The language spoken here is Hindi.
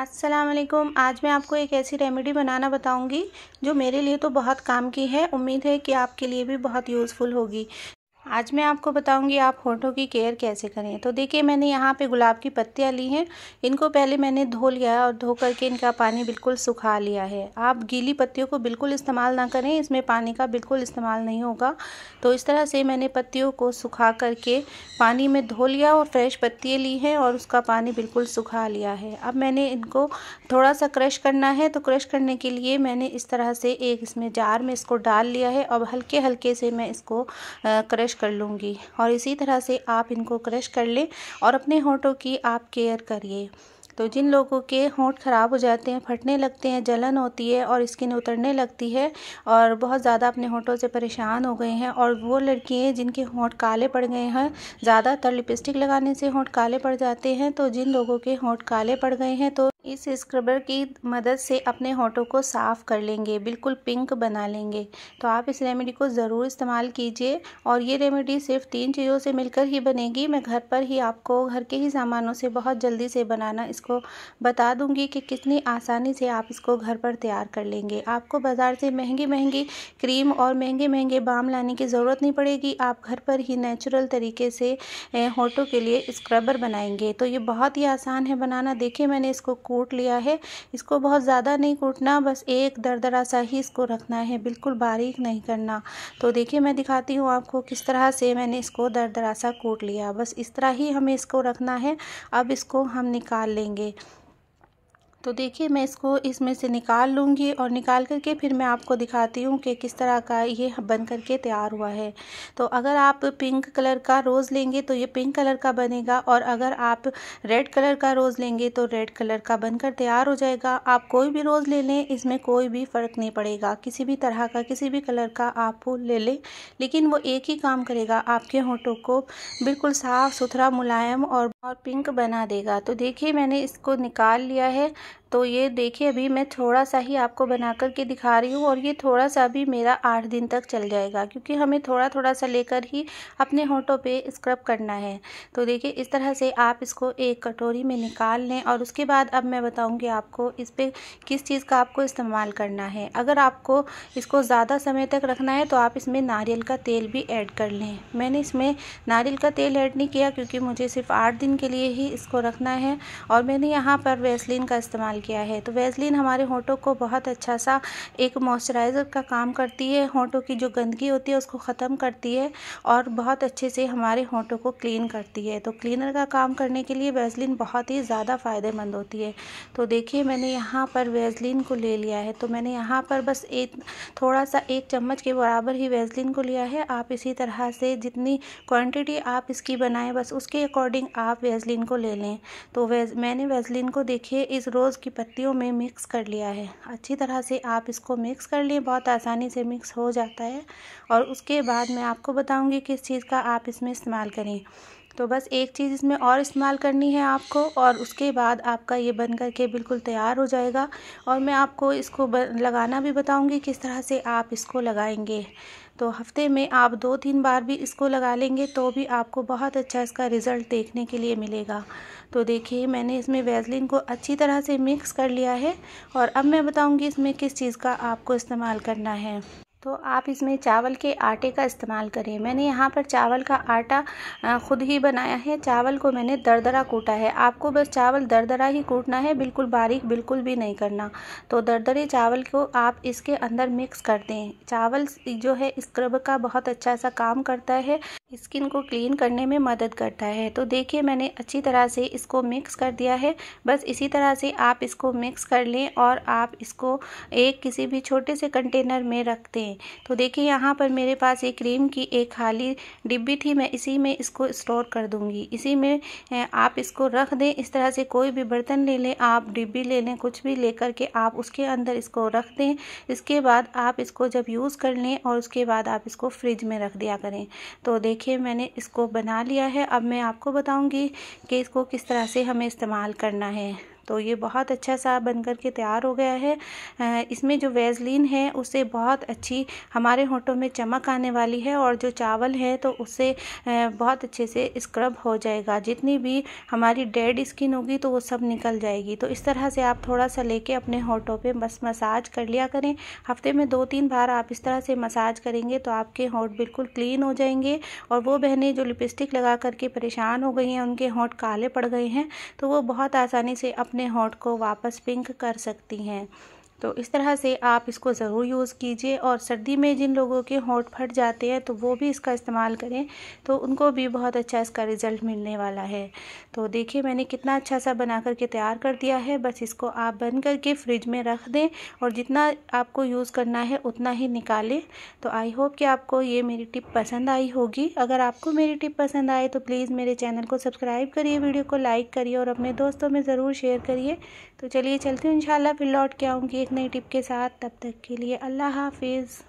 असलकुम आज मैं आपको एक ऐसी रेमेडी बनाना बताऊंगी जो मेरे लिए तो बहुत काम की है उम्मीद है कि आपके लिए भी बहुत यूज़फुल होगी आज मैं आपको बताऊंगी आप होठों की केयर कैसे करें तो देखिए मैंने यहाँ पे गुलाब की पत्तियाँ ली हैं इनको पहले मैंने धो लिया है और धो करके इनका पानी बिल्कुल सुखा लिया है आप गीली पत्तियों को बिल्कुल इस्तेमाल ना करें इसमें पानी का बिल्कुल इस्तेमाल नहीं होगा तो इस तरह से मैंने पत्तियों को सुखा करके पानी में धो लिया और फ्रेश पत्तियाँ ली हैं और उसका पानी बिल्कुल सुखा लिया है अब मैंने इनको थोड़ा सा क्रश करना है तो क्रश करने के लिए मैंने इस तरह से एक इसमें जार में इसको डाल लिया है अब हल्के हल्के से मैं इसको क्रश कर लूँगी और इसी तरह से आप इनको क्रश कर लें और अपने होठों की आप केयर करिए तो जिन लोगों के होंठ ख़राब हो जाते हैं फटने लगते हैं जलन होती है और स्किन उतरने लगती है और बहुत ज़्यादा अपने होंठों से परेशान हो गए हैं और वो लड़कियाँ जिनके होंठ काले पड़ गए हैं ज़्यादातर लिपस्टिक लगाने से होंठ काले पड़ जाते हैं तो जिन लोगों के होंठ काले पड़ गए हैं तो इस स्क्रबर की मदद से अपने होठों को साफ़ कर लेंगे बिल्कुल पिंक बना लेंगे तो आप इस रेमेडी को ज़रूर इस्तेमाल कीजिए और ये रेमेडी सिर्फ तीन चीज़ों से मिलकर ही बनेगी मैं घर पर ही आपको घर के ही सामानों से बहुत जल्दी से बनाना इसको बता दूंगी कि कितनी आसानी से आप इसको घर पर तैयार कर लेंगे आपको बाज़ार से महंगी महंगी क्रीम और महंगे महंगे बाम लाने की ज़रूरत नहीं पड़ेगी आप घर पर ही नेचुरल तरीके से होठों के लिए स्क्रबर बनाएंगे तो ये बहुत ही आसान है बनाना देखिए मैंने इसको कूट लिया है इसको बहुत ज़्यादा नहीं कूटना बस एक दरदरा सा ही इसको रखना है बिल्कुल बारीक नहीं करना तो देखिए मैं दिखाती हूँ आपको किस तरह से मैंने इसको दरदरा सा कूट लिया बस इस तरह ही हमें इसको रखना है अब इसको हम निकाल लेंगे तो देखिए मैं इसको इसमें से निकाल लूँगी और निकाल करके फिर मैं आपको दिखाती हूँ कि किस तरह का ये बन करके तैयार हुआ है तो अगर आप पिंक कलर का रोज़ लेंगे तो ये पिंक कलर का बनेगा और अगर आप रेड कलर का रोज़ लेंगे तो रेड कलर का बनकर तैयार हो जाएगा आप कोई भी रोज़ ले लें इसमें कोई भी फ़र्क नहीं पड़ेगा किसी भी तरह का किसी भी कलर का आप ले लें लेकिन वो एक ही काम करेगा आपके होटों को बिल्कुल साफ़ सुथरा मुलायम और और पिंक बना देगा तो देखिए मैंने इसको निकाल लिया है तो ये देखिए अभी मैं थोड़ा सा ही आपको बना कर के दिखा रही हूँ और ये थोड़ा सा भी मेरा आठ दिन तक चल जाएगा क्योंकि हमें थोड़ा थोड़ा सा लेकर ही अपने होठों पे स्क्रब करना है तो देखिए इस तरह से आप इसको एक कटोरी में निकाल लें और उसके बाद अब मैं बताऊँगी आपको इस पर किस चीज़ का आपको इस्तेमाल करना है अगर आपको इसको ज़्यादा समय तक रखना है तो आप इसमें नारियल का तेल भी ऐड कर लें मैंने इसमें नारियल का तेल ऐड नहीं किया क्योंकि मुझे सिर्फ़ आठ दिन के लिए ही इसको रखना है और मैंने यहाँ पर वेस्लिन का इस्तेमाल गया किया है तो वेजलिन हमारे होंठों को बहुत अच्छा सा एक मॉइस्चराइज़र का काम करती है होंठों की जो गंदगी होती है उसको ख़त्म करती है और बहुत अच्छे से हमारे होंठों को क्लीन करती है तो क्लीनर का काम करने के लिए वेजलिन बहुत ही ज़्यादा फ़ायदेमंद होती है तो देखिए मैंने यहाँ पर वेजलिन को ले लिया है तो मैंने यहाँ पर बस एक थोड़ा सा एक चम्मच के बराबर ही वेजलिन को लिया है आप इसी तरह से जितनी क्वान्टिटी आप इसकी बनाएं बस उसके अकॉर्डिंग आप वेजलिन को ले लें तो वेज मैंने वेजलिन को देखिए इस रोज़ की की पत्तियों में मिक्स कर लिया है अच्छी तरह से आप इसको मिक्स कर लिए बहुत आसानी से मिक्स हो जाता है और उसके बाद मैं आपको बताऊंगी किस चीज़ का आप इसमें इस्तेमाल करें तो बस एक चीज़ इसमें और इस्तेमाल करनी है आपको और उसके बाद आपका ये बन कर के बिल्कुल तैयार हो जाएगा और मैं आपको इसको लगाना भी बताऊँगी किस तरह से आप इसको लगाएंगे तो हफ्ते में आप दो तीन बार भी इसको लगा लेंगे तो भी आपको बहुत अच्छा इसका रिज़ल्ट देखने के लिए मिलेगा तो देखिए मैंने इसमें वैजलिन को अच्छी तरह से मिक्स कर लिया है और अब मैं बताऊंगी इसमें किस चीज़ का आपको इस्तेमाल करना है तो आप इसमें चावल के आटे का इस्तेमाल करें मैंने यहाँ पर चावल का आटा ख़ुद ही बनाया है चावल को मैंने दरदरा कूटा है आपको बस चावल दरदरा ही कूटना है बिल्कुल बारीक बिल्कुल भी नहीं करना तो दरदरे चावल को आप इसके अंदर मिक्स कर दें चावल जो है स्क्रब का बहुत अच्छा सा काम करता है स्किन को क्लीन करने में मदद करता है तो देखिए मैंने अच्छी तरह से इसको मिक्स कर दिया है बस इसी तरह से आप इसको मिक्स कर लें और आप इसको एक किसी भी छोटे से कंटेनर में रख दें तो देखिए यहाँ पर मेरे पास एक क्रीम की एक खाली डिब्बी थी मैं इसी में इसको स्टोर कर दूँगी इसी में आप इसको रख दें इस तरह से कोई भी बर्तन ले लें आप डिब्बी ले लें कुछ भी ले करके आप उसके अंदर इसको रख दें इसके बाद आप इसको जब यूज़ कर लें और उसके बाद आप इसको फ्रिज में रख दिया करें तो देख देखिए मैंने इसको बना लिया है अब मैं आपको बताऊंगी कि इसको किस तरह से हमें इस्तेमाल करना है तो ये बहुत अच्छा सा बन कर के तैयार हो गया है इसमें जो वेजलिन है उससे बहुत अच्छी हमारे होठों में चमक आने वाली है और जो चावल है तो उससे बहुत अच्छे से स्क्रब हो जाएगा जितनी भी हमारी डेड स्किन होगी तो वो सब निकल जाएगी तो इस तरह से आप थोड़ा सा लेके अपने होठों पे बस मसाज कर लिया करें हफ्ते में दो तीन बार आप इस तरह से मसाज करेंगे तो आपके होठ बिल्कुल क्लीन हो जाएंगे और वो बहनें जो लिपस्टिक लगा करके परेशान हो गई हैं उनके होंठ काले पड़ गए हैं तो वो बहुत आसानी से अपने अपने होंठ को वापस पिंक कर सकती हैं तो इस तरह से आप इसको ज़रूर यूज़ कीजिए और सर्दी में जिन लोगों के होंठ फट जाते हैं तो वो भी इसका इस्तेमाल करें तो उनको भी बहुत अच्छा इसका रिज़ल्ट मिलने वाला है तो देखिए मैंने कितना अच्छा सा बना करके तैयार कर दिया है बस इसको आप बंद करके फ्रिज में रख दें और जितना आपको यूज़ करना है उतना ही निकालें तो आई होप कि आपको ये मेरी टिप पसंद आई होगी अगर आपको मेरी टिप पसंद आए तो प्लीज़ मेरे चैनल को सब्सक्राइब करिए वीडियो को लाइक करिए और अपने दोस्तों में ज़रूर शेयर करिए तो चलिए चलती हूँ शाला फिर लौट के आऊँगी एक नई टिप के साथ तब तक के लिए अल्लाह हाफिज़